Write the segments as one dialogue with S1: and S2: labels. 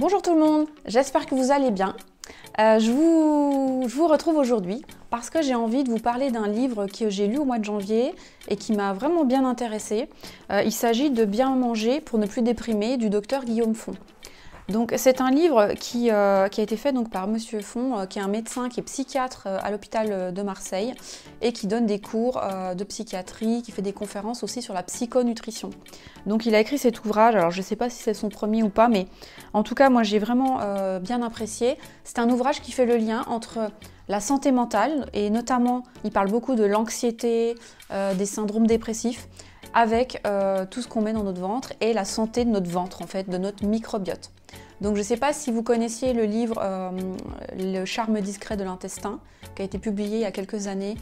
S1: Bonjour tout le monde, j'espère que vous allez bien. Euh, je, vous, retrouve aujourd'hui parce que j'ai envie de vous parler d'un livre que j'ai lu au mois de janvier et qui m'a vraiment bien intéressée. Euh, il s'agit de Bien manger pour ne plus déprimer du docteur Guillaume Font. Donc c'est un livre euh, qui, a été fait donc, par Monsieur Font, euh, qui est un médecin, qui est psychiatre euh, à l'hôpital de Marseille et qui donne des cours de psychiatrie, qui fait des conférences aussi sur la psychonutrition. Donc il a écrit cet ouvrage, alors je ne sais pas si c'est son premier ou pas, mais en tout cas moi j'ai vraiment bien apprécié. C'est un ouvrage qui fait le lien entre la santé mentale et notamment il parle beaucoup de l'anxiété, des syndromes dépressifs avec tout ce qu'on met dans notre ventre et la santé de notre ventre en fait, de notre microbiote. Donc je ne sais pas si vous connaissiez le livre euh, Le charme discret de l'intestin, qui a été publié il y a quelques années,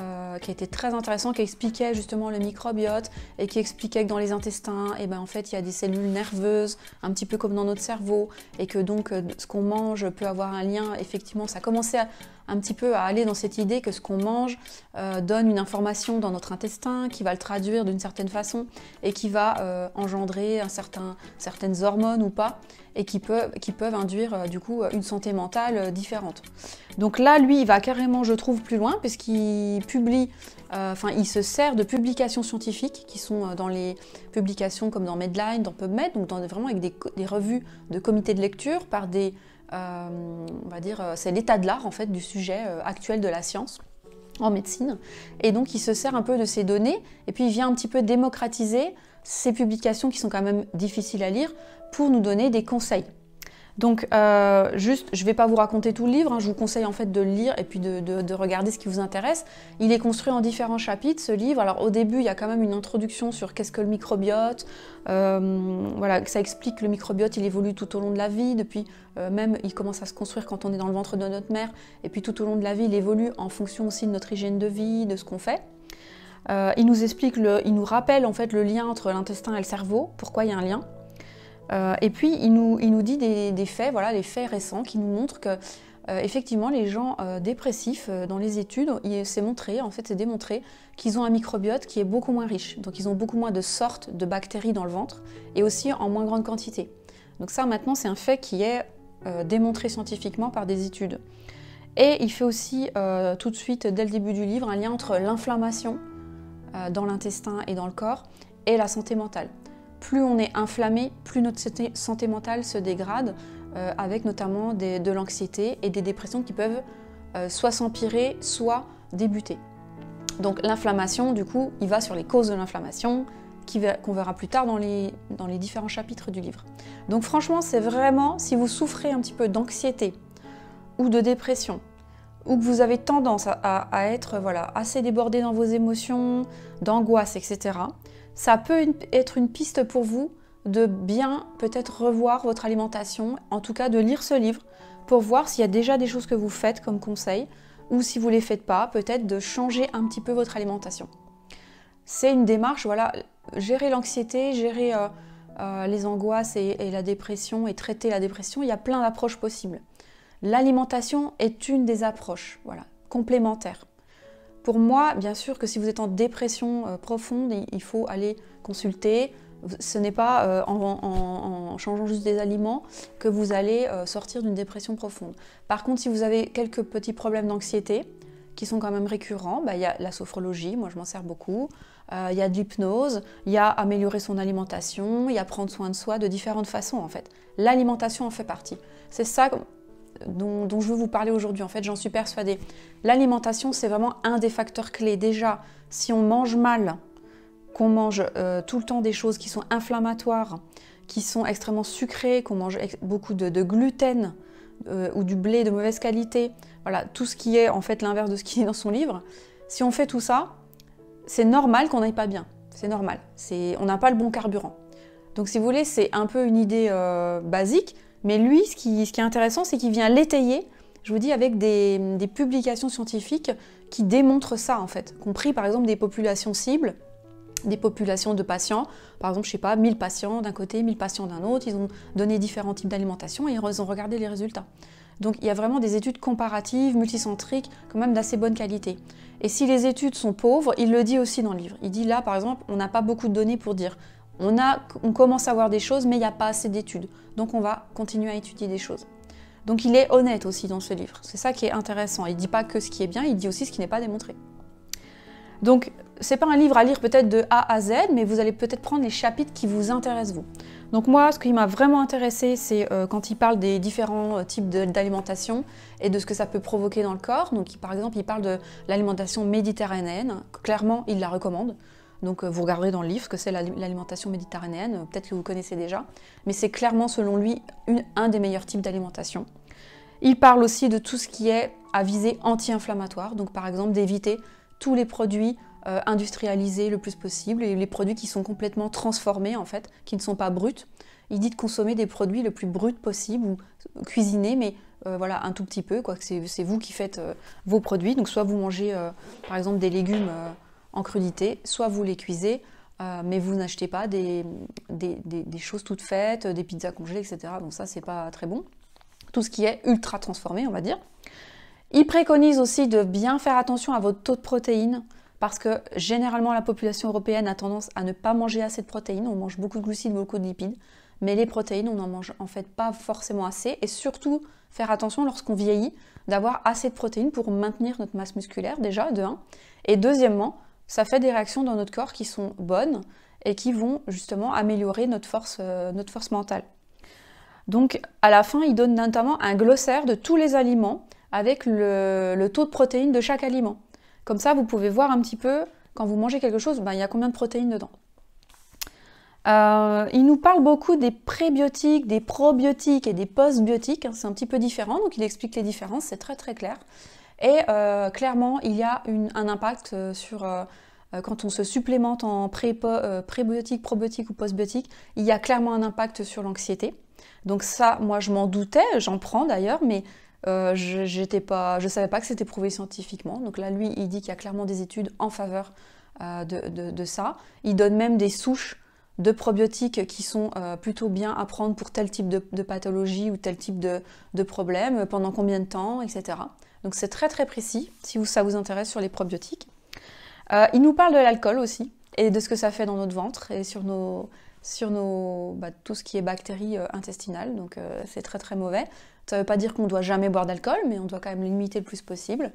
S1: euh, qui a été très intéressant, qui expliquait justement le microbiote et qui expliquait que dans les intestins, et eh ben en fait il y a des cellules nerveuses, un petit peu comme dans notre cerveau, et que donc euh, ce qu'on mange peut avoir un lien. Effectivement, ça commençait à, un petit peu à aller dans cette idée que ce qu'on mange euh, donne une information dans notre intestin, qui va le traduire d'une certaine façon et qui va euh, engendrer un certain, certaines hormones ou pas, et qui peuvent, qui peuvent induire euh, du coup une santé mentale différente. Donc là, lui, il va carrément, je trouve, plus loin, puisqu'il publie, enfin, il se sert de publications scientifiques qui sont dans les publications comme dans Medline, dans PubMed, donc vraiment avec des, des revues de comités de lecture par des euh, on va dire, euh, c'est l'état de l'art en fait du sujet euh, actuel de la science en médecine. Et donc il se sert un peu de ces données et puis il vient un petit peu démocratiser ces publications qui sont quand même difficiles à lire pour nous donner des conseils. Donc, euh, juste, je ne vais pas vous raconter tout le livre, hein. je vous conseille en fait de le lire et puis de, regarder ce qui vous intéresse. Il est construit en différents chapitres, ce livre. Alors, au début, il y a quand même une introduction sur qu'est-ce que le microbiote. Euh, voilà, ça explique que le microbiote, il évolue tout au long de la vie, depuis euh, même, il commence à se construire quand on est dans le ventre de notre mère, et puis tout au long de la vie, il évolue en fonction aussi de notre hygiène de vie, de ce qu'on fait. il nous explique, il nous rappelle en fait le lien entre l'intestin et le cerveau, pourquoi il y a un lien. Euh, et puis, il nous, dit des, faits, voilà, des faits récents qui nous montrent que, euh, effectivement, les gens euh, dépressifs, dans les études, il montré, en fait, c'est démontré qu'ils ont un microbiote qui est beaucoup moins riche. Donc, ils ont beaucoup moins de sortes de bactéries dans le ventre et aussi en moins grande quantité. Donc, ça, maintenant, c'est un fait qui est démontré scientifiquement par des études. Et il fait aussi, tout de suite, dès le début du livre, un lien entre l'inflammation dans l'intestin et dans le corps et la santé mentale plus on est inflammé, plus notre santé mentale se dégrade, euh, avec notamment de l'anxiété et des dépressions qui peuvent euh, soit s'empirer, soit débuter. Donc l'inflammation, du coup, il va sur les causes de l'inflammation, qu'on verra plus tard dans les, différents chapitres du livre. Donc franchement, c'est vraiment, si vous souffrez un petit peu d'anxiété ou de dépression, ou que vous avez tendance à, être voilà, assez débordé dans vos émotions, d'angoisse, etc., ça peut être une piste pour vous de bien peut-être revoir votre alimentation, en tout cas de lire ce livre pour voir s'il y a déjà des choses que vous faites comme conseil ou si vous ne les faites pas, peut-être de changer un petit peu votre alimentation. C'est une démarche, voilà, gérer l'anxiété, gérer euh, euh, les angoisses et, la dépression et traiter la dépression, il y a plein d'approches possibles. L'alimentation est une des approches, voilà, complémentaires. Pour moi, bien sûr que si vous êtes en dépression euh, profonde, il faut aller consulter. Ce n'est pas euh, en, changeant juste des aliments que vous allez euh, sortir d'une dépression profonde. Par contre, si vous avez quelques petits problèmes d'anxiété, qui sont quand même récurrents, bah, il y a la sophrologie, moi je m'en sers beaucoup, il y a de l'hypnose, il y a améliorer son alimentation, il y a prendre soin de soi de différentes façons en fait. L'alimentation en fait partie. C'est ça dont, je veux vous parler aujourd'hui, en fait, j'en suis persuadée. L'alimentation, c'est vraiment un des facteurs clés. Déjà, si on mange mal, qu'on mange euh, tout le temps des choses qui sont inflammatoires, qui sont extrêmement sucrées, qu'on mange beaucoup de, gluten euh, ou du blé de mauvaise qualité, voilà, tout ce qui est en fait l'inverse de ce qui est dans son livre, si on fait tout ça, c'est normal qu'on n'aille pas bien. C'est normal. On n'a pas le bon carburant. Donc si vous voulez, c'est un peu une idée euh, basique, mais lui, ce qui, est intéressant, c'est qu'il vient l'étayer, je vous dis, avec des, publications scientifiques qui démontrent ça, en fait. Compris, par exemple, des populations cibles, des populations de patients. Par exemple, je sais pas, 1000 patients d'un côté, 1000 patients d'un autre. Ils ont donné différents types d'alimentation et ils ont regardé les résultats. Donc il y a vraiment des études comparatives, multicentriques, quand même d'assez bonne qualité. Et si les études sont pauvres, il le dit aussi dans le livre. Il dit là, par exemple, on n'a pas beaucoup de données pour dire on, commence à voir des choses, mais il n'y a pas assez d'études. Donc on va continuer à étudier des choses. Donc il est honnête aussi dans ce livre. C'est ça qui est intéressant. Il ne dit pas que ce qui est bien, il dit aussi ce qui n'est pas démontré. Donc c'est pas un livre à lire peut-être de A à Z, mais vous allez peut-être prendre les chapitres qui vous intéressent vous. Donc moi, ce qui m'a vraiment intéressé, c'est euh, quand il parle des différents euh, types d'alimentation et de ce que ça peut provoquer dans le corps. Donc par exemple, il parle de l'alimentation méditerranéenne. Clairement, il la recommande. Donc euh, vous regarderez dans le livre ce que c'est l'alimentation méditerranéenne, euh, peut-être que vous connaissez déjà, mais c'est clairement selon lui un des meilleurs types d'alimentation. Il parle aussi de tout ce qui est à viser anti-inflammatoire, donc par exemple d'éviter tous les produits euh, industrialisés le plus possible et les produits qui sont complètement transformés en fait, qui ne sont pas bruts. Il dit de consommer des produits le plus bruts possible ou cuisiner, mais voilà un tout petit peu, quoi. C'est vous qui faites vos produits. Donc soit vous mangez par exemple des légumes en crudité, soit vous les cuisez, euh, mais vous n'achetez pas des, choses toutes faites, des pizzas congelées, etc. Donc ça, c'est pas très bon. Tout ce qui est ultra transformé, on va dire. Il préconise aussi de bien faire attention à votre taux de protéines, parce que généralement la population européenne a tendance à ne pas manger assez de protéines. On mange beaucoup de glucides, beaucoup de lipides, mais les protéines, on n'en mange en fait pas forcément assez. Et surtout, faire attention lorsqu'on vieillit, d'avoir assez de protéines pour maintenir notre masse musculaire, déjà, de 1. Et deuxièmement, ça fait des réactions dans notre corps qui sont bonnes et qui vont justement améliorer notre force, euh, notre force mentale. Donc à la fin, il donne notamment un glossaire de tous les aliments avec le, taux de protéines de chaque aliment. Comme ça, vous pouvez voir un petit peu, quand vous mangez quelque chose, ben, il y a combien de protéines dedans. Euh, il nous parle beaucoup des prébiotiques, des probiotiques et des postbiotiques. C'est un petit peu différent, donc il explique les différences, c'est très très clair. Et euh, clairement, il y a un impact sur, euh, quand on se supplémente en pré euh, prébiotiques, probiotiques ou postbiotiques, il y a clairement un impact sur l'anxiété. Donc ça, moi, je m'en doutais, j'en prends d'ailleurs, mais euh, je ne pas, je savais pas que c'était prouvé scientifiquement. Donc là, lui, il dit qu'il y a clairement des études en faveur de, ça. Il donne même des souches de probiotiques qui sont plutôt bien à prendre pour tel type de, de pathologie ou tel type de, problème, pendant combien de temps, etc. Donc c'est très très précis si ça vous intéresse sur les probiotiques. Euh, il nous parle de l'alcool aussi et de ce que ça fait dans notre ventre et sur nos sur nos bah, tout ce qui est bactéries euh, intestinales donc euh, c'est très très mauvais. Ça ne veut pas dire qu'on doit jamais boire d'alcool mais on doit quand même limiter le plus possible.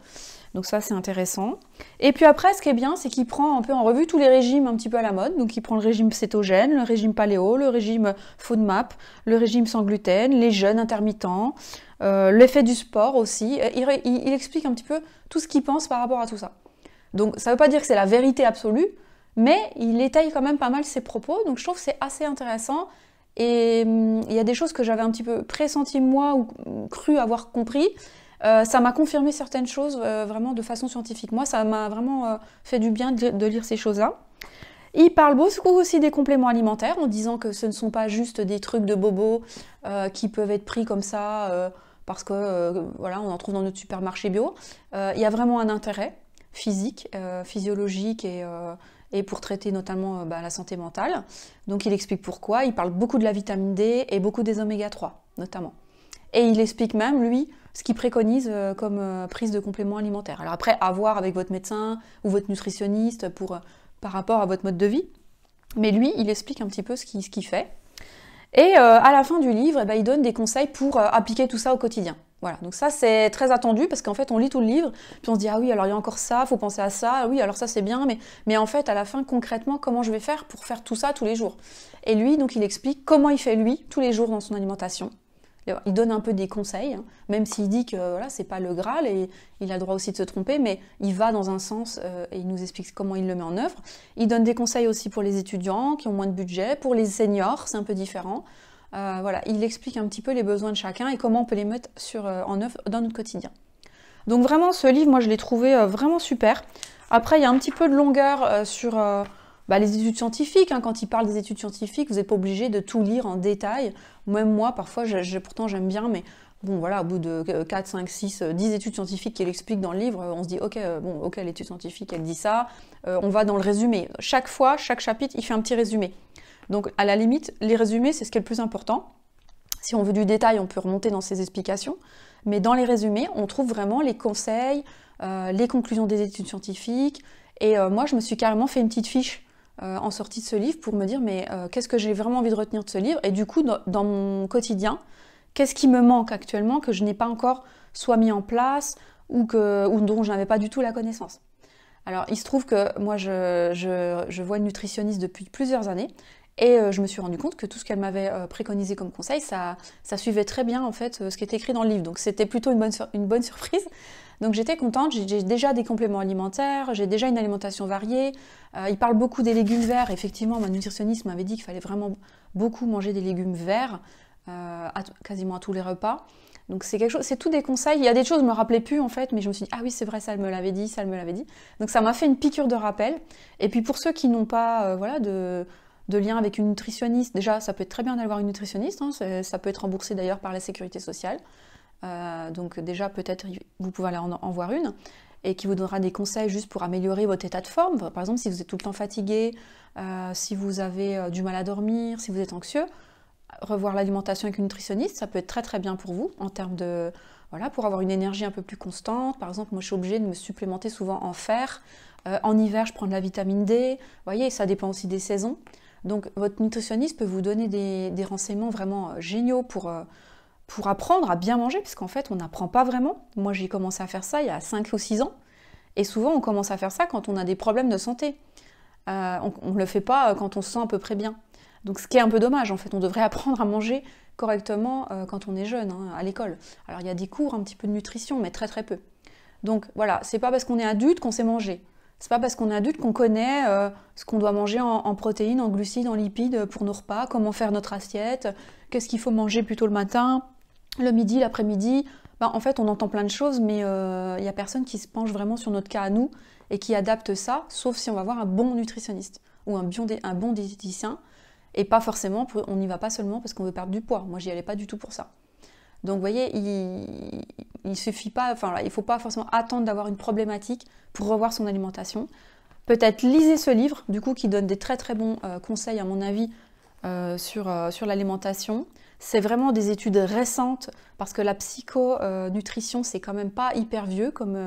S1: Donc ça c'est intéressant. Et puis après ce qui est bien c'est qu'il prend un peu en revue tous les régimes un petit peu à la mode. Donc il prend le régime cétogène, le régime paléo, le régime foodmap, le régime sans gluten, les jeûnes intermittents, l'effet du sport aussi. il explique un petit peu tout ce qu'il pense par rapport à tout ça. Donc ça ne veut pas dire que c'est la vérité absolue, mais il étaye quand même pas mal ses propos, donc je trouve que c'est assez intéressant. Et hum, il y a des choses que j'avais un petit peu pressenti moi ou cru avoir compris. Euh, ça m'a confirmé certaines choses euh, vraiment de façon scientifique. Moi, ça m'a vraiment euh, fait du bien de, lire ces choses-là. Il parle beaucoup aussi des compléments alimentaires en disant que ce ne sont pas juste des trucs de bobos qui peuvent être pris comme ça parce que voilà, on en trouve dans notre supermarché bio. Il y a vraiment un intérêt physique, euh, physiologique euh, et, pour traiter notamment euh, bah, la santé mentale. Donc il explique pourquoi, il parle beaucoup de la vitamine D et beaucoup des oméga 3 notamment. Et il explique même, lui, ce qu'il préconise comme prise de compléments alimentaires. Alors après, à voir avec votre médecin ou votre nutritionniste pour, par rapport à votre mode de vie. Mais lui, il explique un petit peu ce qu'il fait. Et à la fin du livre, eh ben, il donne des conseils pour appliquer tout ça au quotidien. Voilà, donc ça c'est très attendu parce qu'en fait on lit tout le livre, puis on se dit ah oui alors il y a encore ça, faut penser à ça, oui alors ça c'est bien, mais, en fait à la fin concrètement comment je vais faire pour faire tout ça tous les jours Et lui donc il explique comment il fait lui tous les jours dans son alimentation. Il donne un peu des conseils, hein, même s'il dit que voilà c'est pas le Graal et il a le droit aussi de se tromper, mais il va dans un sens euh, et il nous explique comment il le met en œuvre. Il donne des conseils aussi pour les étudiants qui ont moins de budget, pour les seniors c'est un peu différent. Euh, voilà, il explique un petit peu les besoins de chacun et comment on peut les mettre sur, euh, en œuvre dans notre quotidien. Donc vraiment, ce livre, moi, je l'ai trouvé euh, vraiment super. Après, il y a un petit peu de longueur sur bah, les études scientifiques. Hein. Quand il parle des études scientifiques, vous n'êtes pas obligé de tout lire en détail. Même moi, parfois, je, pourtant, j'aime bien, mais bon, voilà, au bout de 4, 5, 6, 10 études scientifiques qu'il explique dans le livre, on se dit, ok, bon, ok, l'étude scientifique, elle dit ça. on va dans le résumé. Chaque fois, chaque chapitre, il fait un petit résumé. Donc à la limite, les résumés, c'est ce qui est le plus important. Si on veut du détail, on peut remonter dans ces explications. Mais dans les résumés, on trouve vraiment les conseils, euh, les conclusions des études scientifiques. Et euh, moi, je me suis carrément fait une petite fiche euh, en sortie de ce livre pour me dire, mais qu'est-ce que j'ai vraiment envie de retenir de ce livre Et du coup, dans, mon quotidien, qu'est-ce qui me manque actuellement que je n'ai pas encore soit mis en place ou, dont je n'avais pas du tout la connaissance alors, il se trouve que moi, je, je vois une nutritionniste depuis plusieurs années et euh, je me suis rendu compte que tout ce qu'elle m'avait euh, préconisé comme conseil, ça, ça suivait très bien en fait euh, ce qui était écrit dans le livre. Donc c'était plutôt une bonne, une bonne surprise. Donc j'étais contente, j'ai déjà des compléments alimentaires, j'ai déjà une alimentation variée. il parle beaucoup des légumes verts. Effectivement, ma nutritionniste m'avait dit qu'il fallait vraiment beaucoup manger des légumes verts, quasiment à tous les repas. Donc c'est quelque chose, c'est tout des conseils. Il y a des choses me rappelais plus en fait, mais je me suis dit ah oui c'est vrai, ça elle me l'avait dit, ça elle me l'avait dit. Donc ça m'a fait une piqûre de rappel. Et puis pour ceux qui n'ont pas voilà de de lien avec une nutritionniste. Déjà, ça peut être très bien d'avoir une nutritionniste, hein. ça peut être remboursé d'ailleurs par la sécurité sociale. Euh, donc déjà, peut-être vous pouvez aller en, voir une et qui vous donnera des conseils juste pour améliorer votre état de forme. Par exemple, si vous êtes tout le temps fatigué, euh, si vous avez euh, du mal à dormir, si vous êtes anxieux, revoir l'alimentation avec une nutritionniste, ça peut être très très bien pour vous en termes de voilà pour avoir une énergie un peu plus constante. Par exemple, moi je suis obligée de me supplémenter souvent en fer. en hiver, je prends de la vitamine D. Vous voyez, ça dépend aussi des saisons. Donc votre nutritionniste peut vous donner des, renseignements vraiment euh, géniaux pour, euh, pour apprendre à bien manger, puisqu'en fait on n'apprend pas vraiment. Moi j'ai commencé à faire ça il y a 5 ou 6 ans, et souvent on commence à faire ça quand on a des problèmes de santé. Euh, on ne le fait pas quand on se sent à peu près bien. Donc ce qui est un peu dommage en fait, on devrait apprendre à manger correctement quand on est jeune, hein, à l'école. Alors il y a des cours un petit peu de nutrition, mais très très peu. Donc voilà, c'est pas parce qu'on est adulte qu'on sait manger. C'est pas parce qu'on est adulte qu'on connaît euh, ce qu'on doit manger en, protéines, en glucides, en lipides pour nos repas, comment faire notre assiette, qu'est-ce qu'il faut manger plutôt le matin, le midi, l'après-midi. Ben, en fait, on entend plein de choses, mais il euh, y n'y a personne qui se penche vraiment sur notre cas à nous et qui adapte ça, sauf si on va voir un bon nutritionniste ou un, un bon diététicien. Et pas forcément, on n'y va pas seulement parce qu'on veut perdre du poids. Moi, j'y allais pas du tout pour ça. Donc vous voyez, il, ne suffit pas, enfin il faut pas forcément attendre d'avoir une problématique pour revoir son alimentation. Peut-être lisez ce livre, du coup, qui donne des très très bons euh, conseils à mon avis euh, euh, sur, l'alimentation. C'est vraiment des études récentes parce que la psychonutrition, c'est quand même pas hyper vieux comme,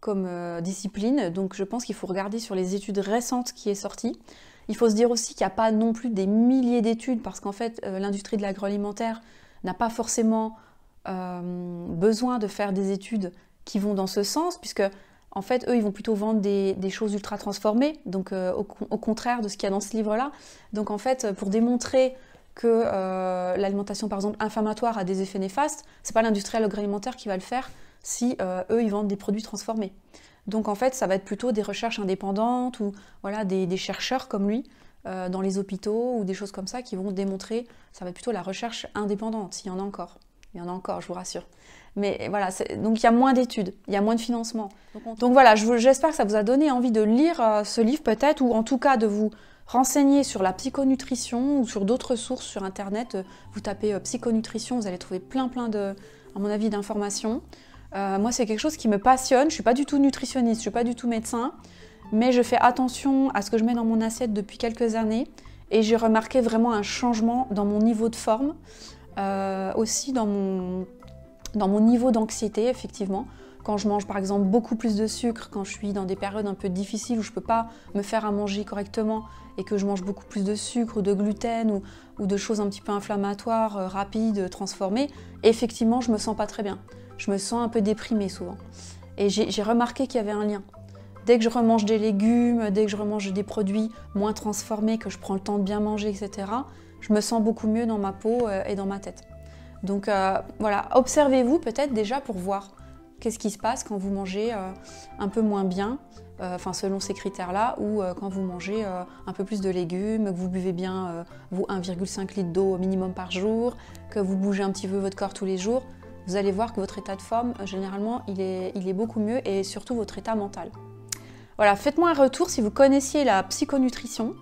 S1: comme discipline. Donc je pense qu'il faut regarder sur les études récentes qui est sorties. Il faut se dire aussi qu'il n'y a pas non plus des milliers d'études parce qu'en fait, l'industrie de l'agroalimentaire, n'a pas forcément euh, besoin de faire des études qui vont dans ce sens, puisque en fait, eux, ils vont plutôt vendre des, choses ultra transformées, donc euh, au, contraire de ce qu'il y a dans ce livre-là. Donc en fait, pour démontrer que euh, l'alimentation, par exemple, inflammatoire a des effets néfastes, c'est pas l'industriel agroalimentaire qui va le faire si eux, ils vendent des produits transformés. Donc en fait, ça va être plutôt des recherches indépendantes ou voilà des chercheurs comme lui euh, dans les hôpitaux ou des choses comme ça qui vont démontrer, ça va plutôt la recherche indépendante, s'il y en a encore. Il y en a encore, je vous rassure. Mais voilà, donc il y a moins d'études, il y a moins de financement. Donc, voilà, j'espère que ça vous a donné envie de lire euh, ce livre peut-être, ou en tout cas de vous renseigner sur la psychonutrition ou sur d'autres sources sur Internet. Vous tapez euh, psychonutrition, vous allez trouver plein plein de, à mon avis, d'informations. moi, c'est quelque chose qui me passionne. Je suis pas du tout nutritionniste, je suis pas du tout médecin mais je fais attention à ce que je mets dans mon assiette depuis quelques années et j'ai remarqué vraiment un changement dans mon niveau de forme, euh, aussi dans mon, niveau d'anxiété, effectivement. Quand je mange par exemple beaucoup plus de sucre, quand je suis dans des périodes un peu difficiles où je ne peux pas me faire à manger correctement et que je mange beaucoup plus de sucre ou de gluten ou, de choses un petit peu inflammatoires, euh, rapides, transformées, effectivement je me sens pas très bien. Je me sens un peu déprimée souvent. Et j'ai remarqué qu'il y avait un lien. Dès que je remange des légumes, dès que je remange des produits moins transformés, que je prends le temps de bien manger, etc., je me sens beaucoup mieux dans ma peau euh, et dans ma tête. Donc euh, voilà, observez-vous peut-être déjà pour voir qu'est-ce qui se passe quand vous mangez euh, un peu moins bien, enfin selon ces critères-là, ou quand vous mangez un peu plus de légumes, que vous buvez bien 1,5 litre d'eau minimum par jour, que vous bougez un petit peu votre corps tous les jours. Vous allez voir que votre état de forme, généralement, il est beaucoup mieux et surtout votre état mental. Voilà, faites-moi un retour si vous connaissiez la psychonutrition,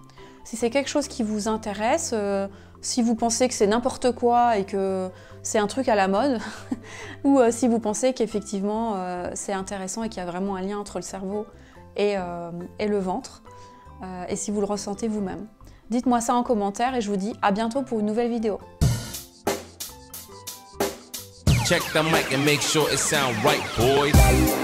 S1: si c'est quelque chose qui vous intéresse, euh, si vous pensez que c'est n'importe quoi et que c'est un truc à la mode, ou euh, si vous pensez qu'effectivement euh, c'est intéressant et qu'il y a vraiment un lien entre le cerveau et, le ventre, et si vous le ressentez vous-même. Dites-moi ça en commentaire et je vous dis à bientôt pour une nouvelle vidéo. Check the mic and make sure it sound right, boys.